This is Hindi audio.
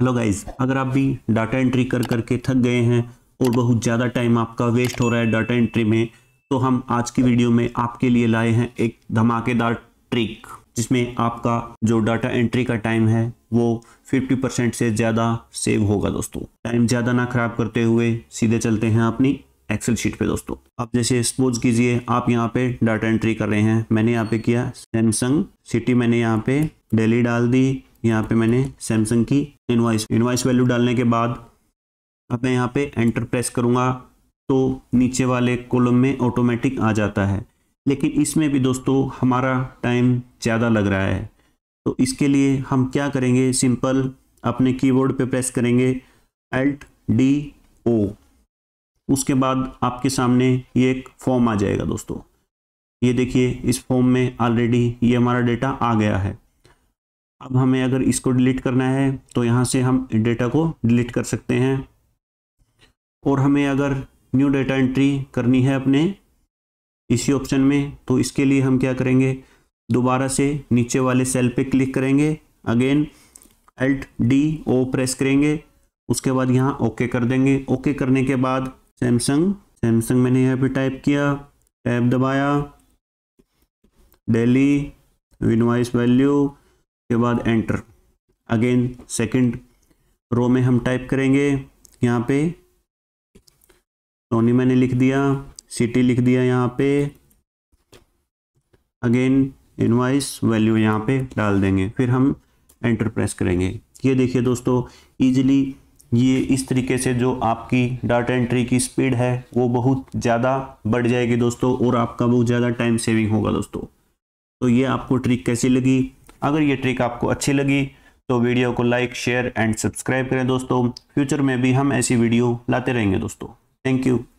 हेलो गाइस अगर आप भी डाटा एंट्री कर करके थक गए हैं और बहुत ज़्यादा टाइम आपका वेस्ट हो रहा है डाटा एंट्री में तो हम आज की वीडियो में आपके लिए लाए हैं एक धमाकेदार ट्रिक जिसमें आपका जो डाटा एंट्री का टाइम है वो 50 परसेंट से ज़्यादा सेव होगा दोस्तों टाइम ज़्यादा ना खराब करते हुए सीधे चलते हैं अपनी एक्सेल शीट पे दोस्तों आप जैसे सपोज कीजिए आप यहाँ पे डाटा एंट्री कर रहे हैं मैंने यहाँ पे किया सैमसंग सिटी मैंने यहाँ पे दिल्ली डाल दी यहाँ पे मैंने सैमसंग की इनवाइस इनवाइस वैल्यू डालने के बाद अब मैं यहाँ पे एंटर प्रेस करूँगा तो नीचे वाले कॉलम में ऑटोमेटिक आ जाता है लेकिन इसमें भी दोस्तों हमारा टाइम ज़्यादा लग रहा है तो इसके लिए हम क्या करेंगे सिंपल अपने कीबोर्ड पे प्रेस करेंगे एल्ट डी ओ उसके बाद आपके सामने ये एक फॉर्म आ जाएगा दोस्तों ये देखिए इस फॉर्म में ऑलरेडी ये हमारा डेटा आ गया है अब हमें अगर इसको डिलीट करना है तो यहाँ से हम डेटा को डिलीट कर सकते हैं और हमें अगर न्यू डेटा एंट्री करनी है अपने इसी ऑप्शन में तो इसके लिए हम क्या करेंगे दोबारा से नीचे वाले सेल पे क्लिक करेंगे again alt D O press करेंगे उसके बाद यहाँ ओके कर देंगे ओके करने के बाद सैमसंग सैमसंग मैंने यहाँ पे टाइप किया टैब दबाया डेली विनवाइस वैल्यू उसके बाद एंटर अगेन सेकंड रो में हम टाइप करेंगे यहाँ पे टोनी मैंने लिख दिया सिटी लिख दिया यहाँ पे अगेन इनवाइस वैल्यू यहाँ पे डाल देंगे फिर हम एंटर प्रेस करेंगे ये देखिए दोस्तों ईजिली ये इस तरीके से जो आपकी डाटा एंट्री की स्पीड है वो बहुत ज़्यादा बढ़ जाएगी दोस्तों और आपका बहुत ज़्यादा टाइम सेविंग होगा दोस्तों तो ये आपको ट्रिक कैसी लगी अगर ये ट्रिक आपको अच्छी लगी तो वीडियो को लाइक शेयर एंड सब्सक्राइब करें दोस्तों फ्यूचर में भी हम ऐसी वीडियो लाते रहेंगे दोस्तों थैंक यू